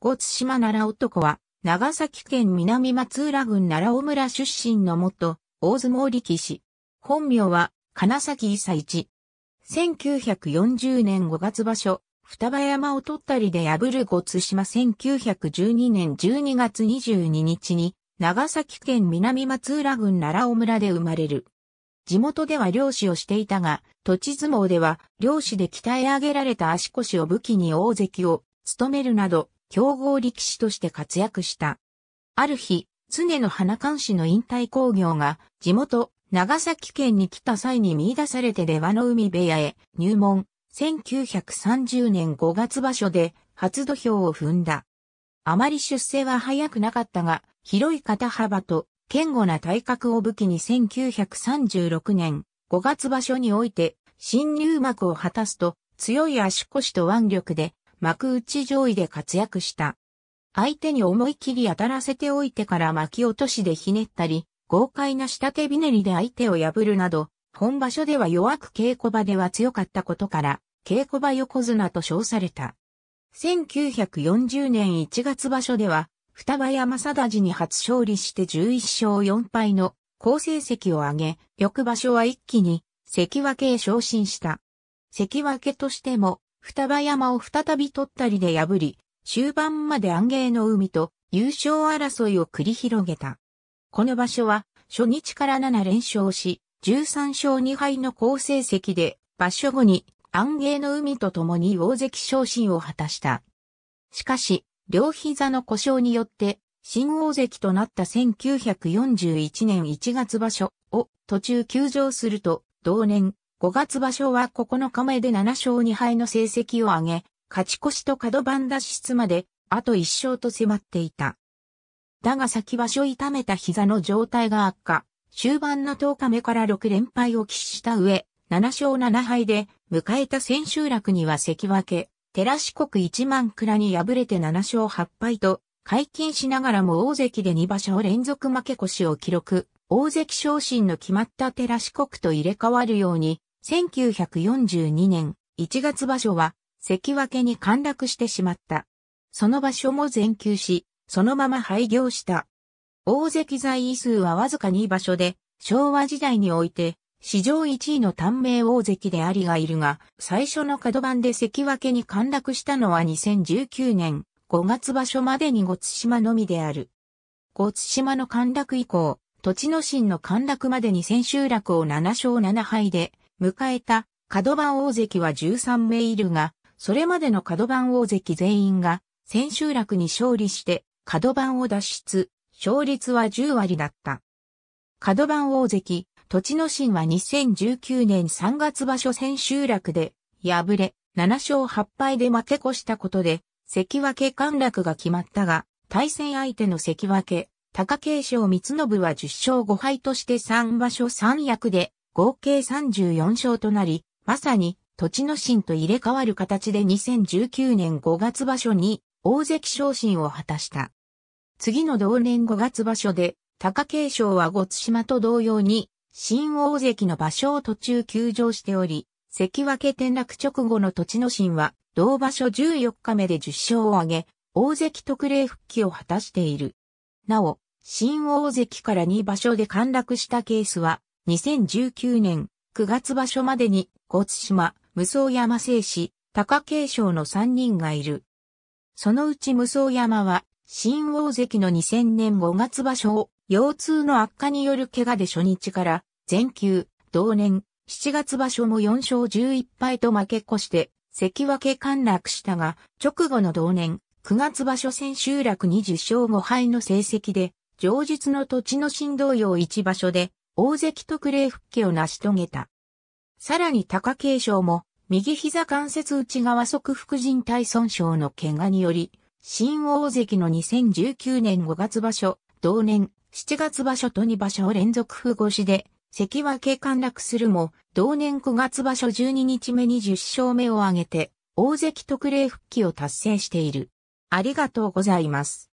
五津島奈良男は、長崎県南松浦郡奈良尾村出身の元、大相撲力士。本名は、金崎伊佐一。1940年5月場所、双葉山を取ったりで破る五津島1912年12月22日に、長崎県南松浦郡奈良尾村で生まれる。地元では漁師をしていたが、土地相撲では漁師で鍛え上げられた足腰を武器に大関を務めるなど、強豪力士として活躍した。ある日、常の花冠視の引退工業が地元長崎県に来た際に見出されて出羽の海部屋へ入門。1930年5月場所で初土俵を踏んだ。あまり出世は早くなかったが、広い肩幅と堅固な体格を武器に1936年5月場所において新入幕を果たすと強い足腰と腕力で幕内上位で活躍した。相手に思い切り当たらせておいてから巻き落としでひねったり、豪快な下手びねりで相手を破るなど、本場所では弱く稽古場では強かったことから、稽古場横綱と称された。1940年1月場所では、双葉山定寺に初勝利して11勝4敗の好成績を挙げ、翌場所は一気に関脇へ昇進した。関脇としても双葉山を再び取ったりで破り、終盤まで安芸の海と優勝争いを繰り広げた。この場所は初日から7連勝し、13勝2敗の好成績で、場所後に安芸の海と共に大関昇進を果たした。しかし、両膝の故障によって、新大関となった1941年1月場所を途中休場すると、同年5月場所は9日目で7勝2敗の成績を挙げ、勝ち越しと角番脱出まで、あと1勝と迫っていた。だが先場所痛めた膝の状態が悪化、終盤の10日目から6連敗を喫した上、7勝7敗で迎えた千秋楽には関脇、寺四国一万倉に敗れて7勝8敗と、解禁しながらも大関で2場所連続負け越しを記録、大関昇進の決まった寺四国と入れ替わるように、1942年1月場所は関脇に陥落してしまった。その場所も全休し、そのまま廃業した。大関在位数はわずか2場所で、昭和時代において、史上1位の短命大関でありがいるが、最初の角番で関脇に陥落したのは2019年5月場所までに五津島のみである。五津島の陥落以降、土地の新の陥落までに千秋楽を7勝7敗で、迎えた角番大関は13名いるが、それまでの角番大関全員が千秋楽に勝利して角番を脱出、勝率は10割だった。角番大関、栃野心は2019年3月場所千秋楽で敗れ、7勝8敗で負け越したことで、関脇陥落が決まったが、対戦相手の関脇、貴景勝三信は10勝5敗として3場所3役で合計34勝となり、まさに土地の神と入れ替わる形で2019年5月場所に大関昇進を果たした。次の同年5月場所で、貴景勝は五津島と同様に、新大関の場所を途中休場しており、関脇転落直後の土地の神は、同場所14日目で10勝を挙げ、大関特例復帰を果たしている。なお、新大関から2場所で陥落したケースは、2019年9月場所までに、小津島、無双山製市、高景勝の3人がいる。そのうち無双山は、新大関の2000年5月場所を、腰痛の悪化による怪我で初日から、全休、同年、7月場所も4勝11敗と負け越して、関脇陥落したが、直後の同年、9月場所千秋楽20勝5敗の成績で、上日の土地の新同様1場所で、大関特例復帰を成し遂げた。さらに貴景勝も、右膝関節内側側副人体損傷の怪我により、新大関の2019年5月場所、同年7月場所と2場所連続不越しで、関脇陥落するも、同年9月場所12日目に10勝目を挙げて、大関特例復帰を達成している。ありがとうございます。